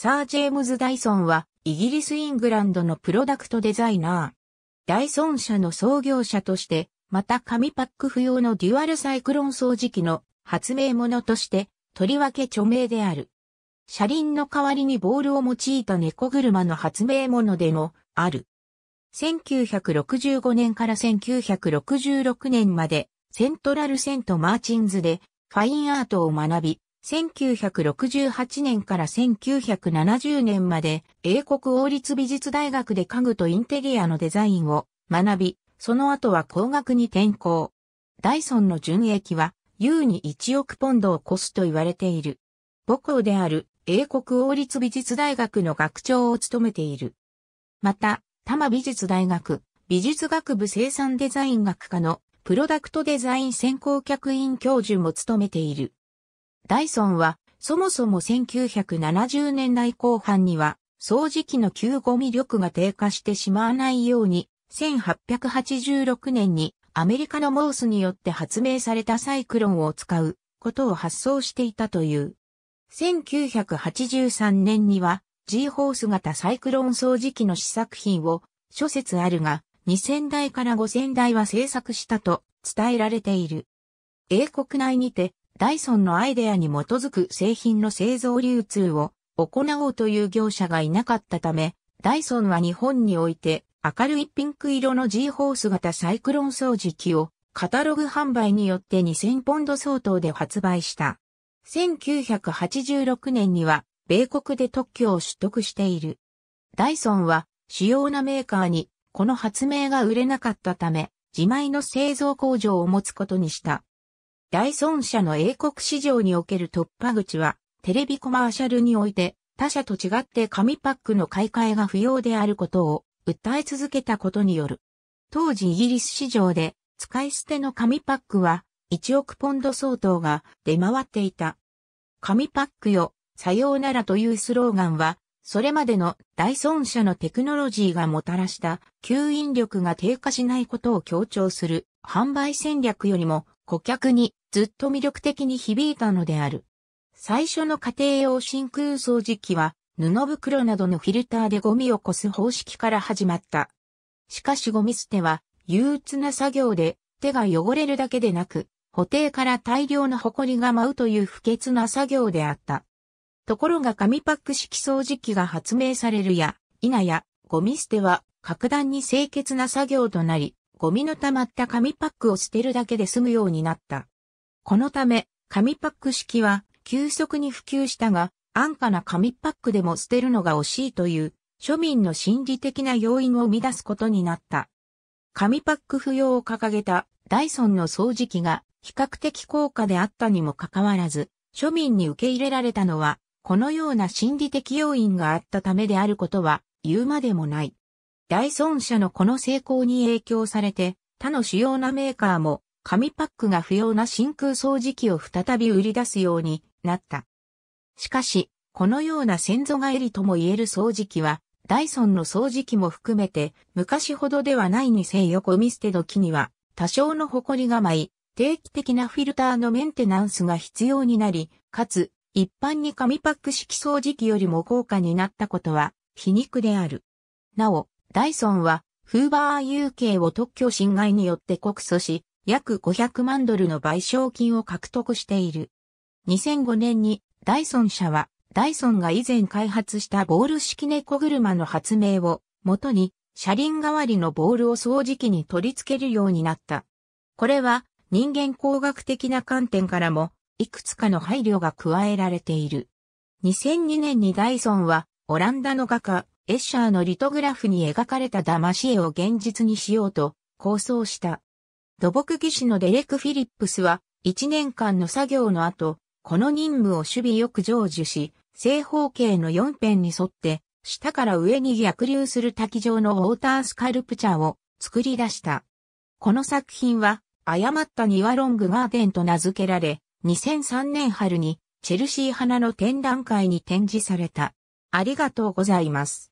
サー・ジェームズ・ダイソンは、イギリス・イングランドのプロダクトデザイナー。ダイソン社の創業者として、また紙パック不要のデュアルサイクロン掃除機の発明者として、とりわけ著名である。車輪の代わりにボールを用いた猫車の発明者でもある。1965年から1966年までセントラルセントマーチンズでファインアートを学び、1968年から1970年まで英国王立美術大学で家具とインテリアのデザインを学び、その後は工学に転向。ダイソンの純益は優に1億ポンドを超すと言われている。母校である英国王立美術大学の学長を務めている。また、多摩美術大学美術学部生産デザイン学科のプロダクトデザイン専攻客員教授も務めている。ダイソンは、そもそも1970年代後半には、掃除機の吸ゴミ力が低下してしまわないように、1886年にアメリカのモースによって発明されたサイクロンを使うことを発想していたという。1983年には G ホース型サイクロン掃除機の試作品を諸説あるが2000台から5000台は製作したと伝えられている。英国内にてダイソンのアイデアに基づく製品の製造流通を行おうという業者がいなかったため、ダイソンは日本において明るいピンク色の G ホース型サイクロン掃除機をカタログ販売によって2000ポンド相当で発売した。1986年には米国で特許を取得している。ダイソンは主要なメーカーにこの発明が売れなかったため自前の製造工場を持つことにした。ダイソン社の英国市場における突破口は、テレビコマーシャルにおいて、他社と違って紙パックの買い替えが不要であることを訴え続けたことによる。当時イギリス市場で使い捨ての紙パックは1億ポンド相当が出回っていた。紙パックよ、さようならというスローガンは、それまでのダイソン社のテクノロジーがもたらした吸引力が低下しないことを強調する販売戦略よりも顧客にずっと魅力的に響いたのである。最初の家庭用真空掃除機は、布袋などのフィルターでゴミをこす方式から始まった。しかしゴミ捨ては、憂鬱な作業で、手が汚れるだけでなく、補定から大量の埃が舞うという不潔な作業であった。ところが紙パック式掃除機が発明されるや、否や、ゴミ捨ては格段に清潔な作業となり、ゴミの溜まった紙パックを捨てるだけで済むようになった。このため、紙パック式は急速に普及したが、安価な紙パックでも捨てるのが惜しいという庶民の心理的な要因を生み出すことになった。紙パック不要を掲げたダイソンの掃除機が比較的高価であったにもかかわらず、庶民に受け入れられたのは、このような心理的要因があったためであることは言うまでもない。ダイソン社のこの成功に影響されて、他の主要なメーカーも紙パックが不要な真空掃除機を再び売り出すようになった。しかし、このような先祖返りとも言える掃除機は、ダイソンの掃除機も含めて、昔ほどではないにせよゴミ捨て時には、多少の誇りが舞い、定期的なフィルターのメンテナンスが必要になり、かつ、一般に紙パック式掃除機よりも高価になったことは、皮肉である。なお、ダイソンは、フーバー UK を特許侵害によって告訴し、約500万ドルの賠償金を獲得している。2005年にダイソン社はダイソンが以前開発したボール式猫車の発明を元に車輪代わりのボールを掃除機に取り付けるようになった。これは人間工学的な観点からもいくつかの配慮が加えられている。2002年にダイソンはオランダの画家エッシャーのリトグラフに描かれた騙し絵を現実にしようと構想した。土木技師のデレク・フィリップスは、1年間の作業の後、この任務を守備よく成就し、正方形の4辺に沿って、下から上に逆流する滝状のウォータースカルプチャーを作り出した。この作品は、誤った庭ロングガーデンと名付けられ、2003年春にチェルシー花の展覧会に展示された。ありがとうございます。